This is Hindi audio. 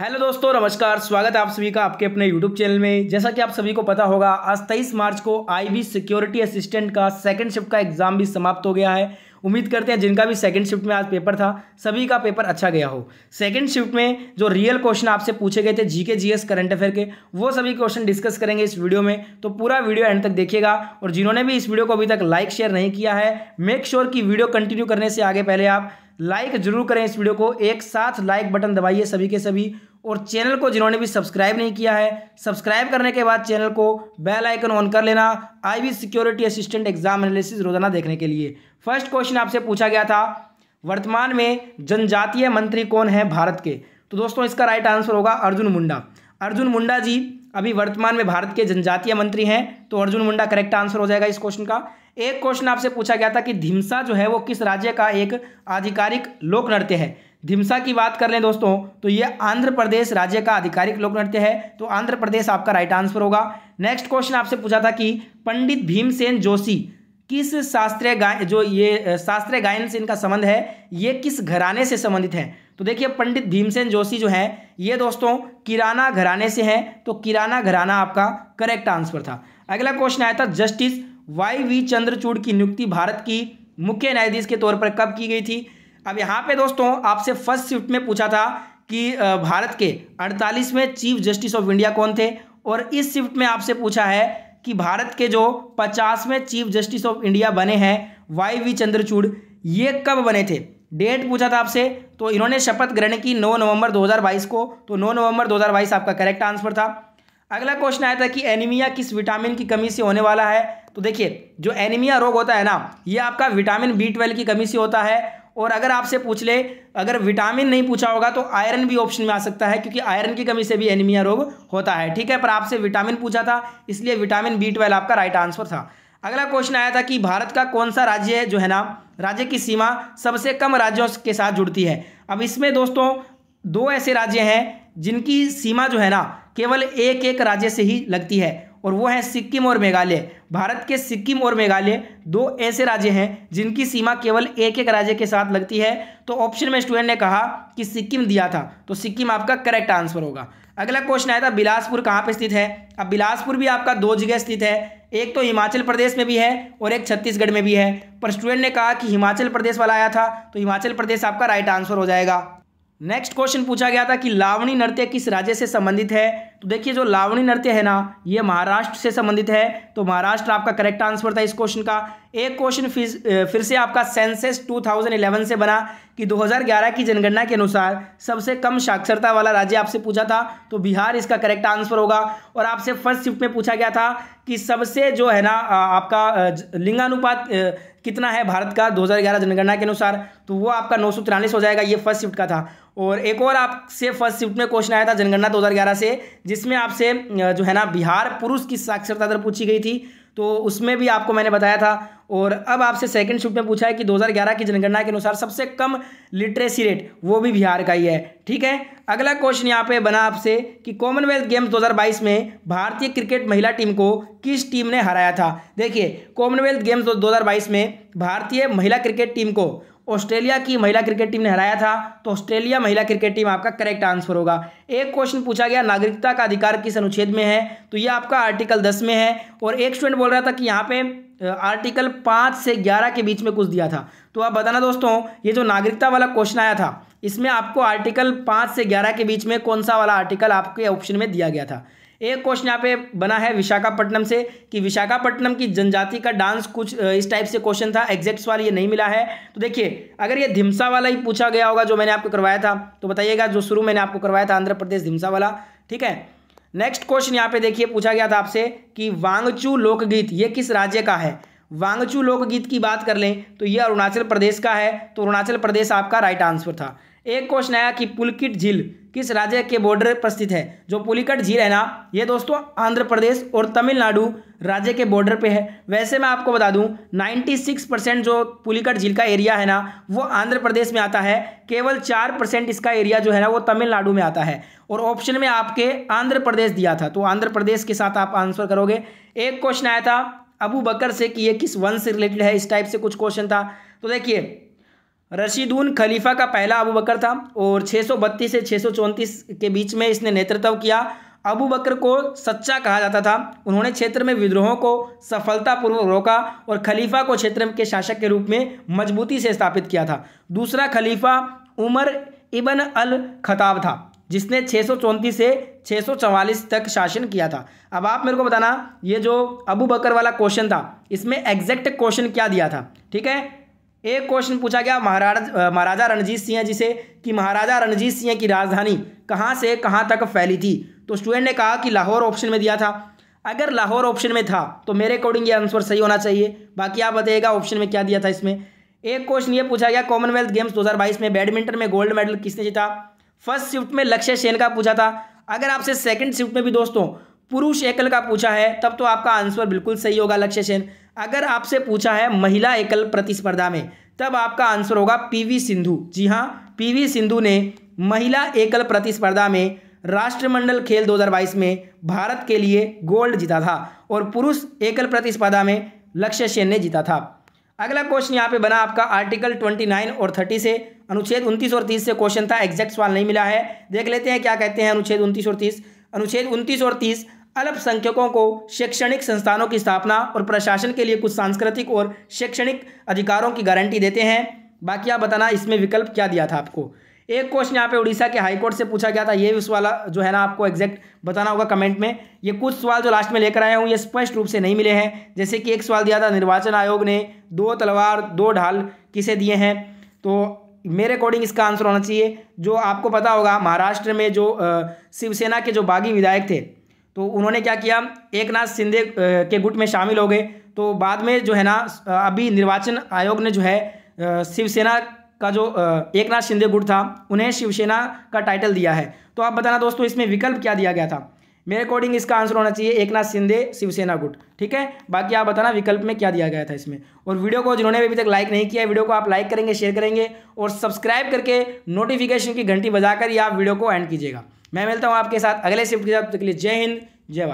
हेलो दोस्तों नमस्कार स्वागत है आप सभी का आपके अपने यूट्यूब चैनल में जैसा कि आप सभी को पता होगा आज तेईस मार्च को आईबी सिक्योरिटी असिस्टेंट का सेकंड शिफ्ट का एग्जाम भी समाप्त हो गया है उम्मीद करते हैं जिनका भी सेकंड शिफ्ट में आज पेपर था सभी का पेपर अच्छा गया हो सेकंड शिफ्ट में जो रियल क्वेश्चन आपसे पूछे गए थे जीके जीएस करंट अफेयर के वो सभी क्वेश्चन डिस्कस करेंगे इस वीडियो में तो पूरा वीडियो एंड तक देखिएगा और जिन्होंने भी इस वीडियो को अभी तक लाइक शेयर नहीं किया है मेक श्योर की कि वीडियो कंटिन्यू करने से आगे पहले आप लाइक जरूर करें इस वीडियो को एक साथ लाइक बटन दबाइए सभी के सभी और चैनल को जिन्होंने भी सब्सक्राइब नहीं किया है सब्सक्राइब करने के बाद चैनल को बेल आइकन ऑन कर लेना IB security assistant exam analysis रोजाना देखने के लिए फर्स्ट क्वेश्चन आपसे पूछा गया था वर्तमान में जनजातीय मंत्री कौन है भारत के तो दोस्तों इसका राइट आंसर होगा अर्जुन मुंडा अर्जुन मुंडा जी अभी वर्तमान में भारत के जनजातीय मंत्री हैं तो अर्जुन मुंडा करेक्ट आंसर हो जाएगा इस क्वेश्चन का एक क्वेश्चन आपसे पूछा गया था कि धिमसा जो है वो किस राज्य का एक आधिकारिक लोक नृत्य है धिमसा की बात कर लें दोस्तों तो ये आंध्र प्रदेश राज्य का आधिकारिक लोक नृत्य है तो आंध्र प्रदेश आपका राइट आंसर होगा नेक्स्ट क्वेश्चन आपसे पूछा था कि पंडित भीमसेन जोशी किस शास्त्रीय गायन जो ये शास्त्रीय गायन से इनका संबंध है ये किस घराने से संबंधित है तो देखिए पंडित भीमसेन जोशी जो है ये दोस्तों किराना घराने से हैं तो किराना घराना आपका करेक्ट आंसर था अगला क्वेश्चन आया था जस्टिस वाई वी चंद्रचूड़ की नियुक्ति भारत की मुख्य न्यायाधीश के तौर पर कब की गई थी अब यहाँ पे दोस्तों आपसे फर्स्ट शिफ्ट में पूछा था कि भारत के अड़तालीसवें चीफ जस्टिस ऑफ इंडिया कौन थे और इस शिफ्ट में आपसे पूछा है कि भारत के जो पचासवें चीफ जस्टिस ऑफ इंडिया बने हैं वाई वी चंद्रचूड़ ये कब बने थे डेट पूछा था आपसे तो इन्होंने शपथ ग्रहण की 9 नवंबर 2022 को तो 9 नवंबर 2022 आपका करेक्ट आंसर था अगला क्वेश्चन आया था कि एनीमिया किस विटामिन की कमी से होने वाला है तो देखिए जो एनीमिया रोग होता है ना ये आपका विटामिन बी ट्वेल्व की कमी से होता है और अगर आपसे पूछ ले अगर विटामिन नहीं पूछा होगा तो आयरन भी ऑप्शन में आ सकता है क्योंकि आयरन की कमी से भी एनीमिया रोग होता है ठीक है पर आपसे विटामिन पूछा था इसलिए विटामिन बी ट्वेल्व आपका राइट आंसर था अगला क्वेश्चन आया था कि भारत का कौन सा राज्य है जो है ना राज्य की सीमा सबसे कम राज्यों के साथ जुड़ती है अब इसमें दोस्तों दो ऐसे राज्य हैं जिनकी सीमा जो है ना केवल एक एक राज्य से ही लगती है और वो है सिक्किम और मेघालय भारत के सिक्किम और मेघालय दो ऐसे राज्य हैं जिनकी सीमा केवल एक एक राज्य के साथ लगती है तो ऑप्शन में स्टूडेंट ने कहा कि सिक्किम दिया था तो सिक्किम आपका करेक्ट आंसर होगा अगला क्वेश्चन आया था बिलासपुर कहाँ पर स्थित है अब बिलासपुर भी आपका दो जगह स्थित है एक तो हिमाचल प्रदेश में भी है और एक छत्तीसगढ़ में भी है पर स्टूडेंट ने कहा कि हिमाचल प्रदेश वाला आया था तो हिमाचल प्रदेश आपका राइट आंसर हो जाएगा नेक्स्ट क्वेश्चन पूछा गया था कि लावणी नृत्य किस राज्य से संबंधित है तो देखिए जो लावणी नृत्य है ना ये महाराष्ट्र से संबंधित है तो महाराष्ट्र आपका करेक्ट आंसर था इस क्वेश्चन का एक क्वेश्चन फिर फिर से आपका सेंसेस 2011 से बना कि 2011 की जनगणना के अनुसार सबसे कम साक्षरता वाला राज्य आपसे पूछा था तो बिहार इसका करेक्ट आंसर होगा और आपसे फर्स्ट शिफ्ट में पूछा गया था कि सबसे जो है ना आपका लिंगानुपात कितना है भारत का 2011 जनगणना के अनुसार तो वो आपका नौ हो जाएगा ये फर्स्ट शिफ्ट का था और एक और आपसे फर्स्ट शिफ्ट में क्वेश्चन आया था जनगणना 2011 से जिसमें आपसे जो है ना बिहार पुरुष की साक्षरता दर पूछी गई थी तो उसमें भी आपको मैंने बताया था और अब आपसे सेकंड शिफ्ट में पूछा है कि 2011 की जनगणना के अनुसार सबसे कम लिटरेसी रेट वो भी बिहार का ही है ठीक है अगला क्वेश्चन यहाँ पे बना आपसे कि कॉमनवेल्थ गेम्स 2022 में भारतीय क्रिकेट महिला टीम को किस टीम ने हराया था देखिए कॉमनवेल्थ गेम्स दो में भारतीय महिला क्रिकेट टीम को ऑस्ट्रेलिया की महिला क्रिकेट टीम ने हराया था तो ऑस्ट्रेलिया महिला क्रिकेट टीम आपका करेक्ट आंसर होगा एक क्वेश्चन पूछा गया नागरिकता का अधिकार किस अनुच्छेद में है तो ये आपका आर्टिकल दस में है और एक स्टूडेंट बोल रहा था कि यहाँ पे आर्टिकल पाँच से ग्यारह के बीच में कुछ दिया था तो आप बताना दोस्तों ये जो नागरिकता वाला क्वेश्चन आया था इसमें आपको आर्टिकल पाँच से ग्यारह के बीच में कौन सा वाला आर्टिकल आपके ऑप्शन में दिया गया था एक क्वेश्चन यहाँ पे बना है विशाखापट्टनम से कि विशाखापट्टनम की जनजाति का डांस कुछ इस टाइप से क्वेश्चन था एग्जैक्ट सवाल ये नहीं मिला है तो देखिए अगर ये धिमसा वाला ही पूछा गया होगा जो मैंने आपको करवाया था तो बताइएगा जो शुरू मैंने आपको करवाया था आंध्र प्रदेश धिमसा वाला ठीक है नेक्स्ट क्वेश्चन यहाँ पे देखिए पूछा गया था आपसे कि वांगचू लोकगीत ये किस राज्य का है वांगचू लोकगीत की बात कर लें तो ये अरुणाचल प्रदेश का है तो अरुणाचल प्रदेश आपका राइट आंसर था एक क्वेश्चन आया कि पुलकिट झील किस राज्य के बॉर्डर पर स्थित है जो पुलिकट झील है ना ये दोस्तों आंध्र प्रदेश और तमिलनाडु राज्य के बॉर्डर पे है वैसे मैं आपको बता दूं 96 परसेंट जो पुलिकट झील का एरिया है ना वो आंध्र प्रदेश में आता है केवल चार परसेंट इसका एरिया जो है ना वो तमिलनाडु में आता है और ऑप्शन में आपके आंध्र प्रदेश दिया था तो आंध्र प्रदेश के साथ आप आंसर करोगे एक क्वेश्चन आया था अबू बकर से कि ये किस वंश से रिलेटेड है इस टाइप से कुछ क्वेश्चन था तो देखिए रशीदून खलीफा का पहला अबू बकर था और 632 से 634 के बीच में इसने नेतृत्व किया अबू बकर को सच्चा कहा जाता था उन्होंने क्षेत्र में विद्रोहों को सफलतापूर्वक रोका और खलीफा को क्षेत्र के शासक के रूप में मजबूती से स्थापित किया था दूसरा खलीफा उमर इबन अल खताब था जिसने छः से छः तक शासन किया था अब आप मेरे को बताना ये जो अबू बकर वाला क्वेश्चन था इसमें एग्जैक्ट क्वेश्चन क्या दिया था ठीक है एक क्वेश्चन पूछा गया महाराज महाराजा रणजीत सिंह जी से कि महाराजा रणजीत सिंह की राजधानी कहाँ से कहाँ तक फैली थी तो स्टूडेंट ने कहा कि लाहौर ऑप्शन में दिया था अगर लाहौर ऑप्शन में था तो मेरे अकॉर्डिंग ये आंसर सही होना चाहिए बाकी आप बताइएगा ऑप्शन में क्या दिया था इसमें एक क्वेश्चन ये पूछा गया कॉमनवेल्थ गेम्स 2022 में बैडमिंटन में गोल्ड मेडल किसने जीता फर्स्ट शिफ्ट में लक्ष्य सेन का पूछा था अगर आपसे सेकंड शिफ्ट में भी दोस्तों पुरुष एकल का पूछा है तब तो आपका आंसर बिल्कुल सही होगा लक्ष्य सेन अगर आपसे पूछा है महिला एकल प्रतिस्पर्धा में तब आपका आंसर होगा पीवी सिंधु जी हाँ पीवी सिंधु ने महिला एकल प्रतिस्पर्धा में राष्ट्रमंडल खेल 2022 में भारत के लिए गोल्ड जीता था और पुरुष एकल प्रतिस्पर्धा में लक्ष्य सेन ने जीता था अगला क्वेश्चन यहाँ पे बना आपका आर्टिकल 29 और 30 से अनुच्छेद 29 और 30 से क्वेश्चन था एग्जैक्ट सवाल नहीं मिला है देख लेते हैं क्या कहते हैं अनुच्छेद 29 और 30 अनुच्छेद 29 और 30 अल्पसंख्यकों को शैक्षणिक संस्थानों की स्थापना और प्रशासन के लिए कुछ सांस्कृतिक और शैक्षणिक अधिकारों की गारंटी देते हैं बाकी आप बताना इसमें विकल्प क्या दिया था आपको एक क्वेश्चन यहाँ पे उड़ीसा के हाईकोर्ट से पूछा गया था ये उस वाला जो है ना आपको एग्जैक्ट बताना होगा कमेंट में ये कुछ सवाल जो लास्ट में लेकर आया हूँ ये स्पष्ट रूप से नहीं मिले हैं जैसे कि एक सवाल दिया था निर्वाचन आयोग ने दो तलवार दो ढाल किसे दिए हैं तो मेरे अकॉर्डिंग इसका आंसर होना चाहिए जो आपको पता होगा महाराष्ट्र में जो शिवसेना के जो बागी विधायक थे तो उन्होंने क्या किया एक नाथ शिंदे के गुट में शामिल हो गए तो बाद में जो है ना अभी निर्वाचन आयोग ने जो है शिवसेना का जो एक नाथ शिंदे गुट था उन्हें शिवसेना का टाइटल दिया है तो आप बताना दोस्तों इसमें विकल्प क्या दिया गया था मेरे अकॉर्डिंग इसका आंसर होना चाहिए एक नाथ शिंदे शिवसेना गुट ठीक है बाकी आप बताना विकल्प में क्या दिया गया था इसमें और वीडियो को जिन्होंने अभी तक लाइक नहीं किया वीडियो को आप लाइक करेंगे शेयर करेंगे और सब्सक्राइब करके नोटिफिकेशन की घंटी बजाकर ही आप वीडियो को एंड कीजिएगा मैं मिलता हूँ आपके साथ अगले शिफ्ट के साथ लिए जय हिंद जय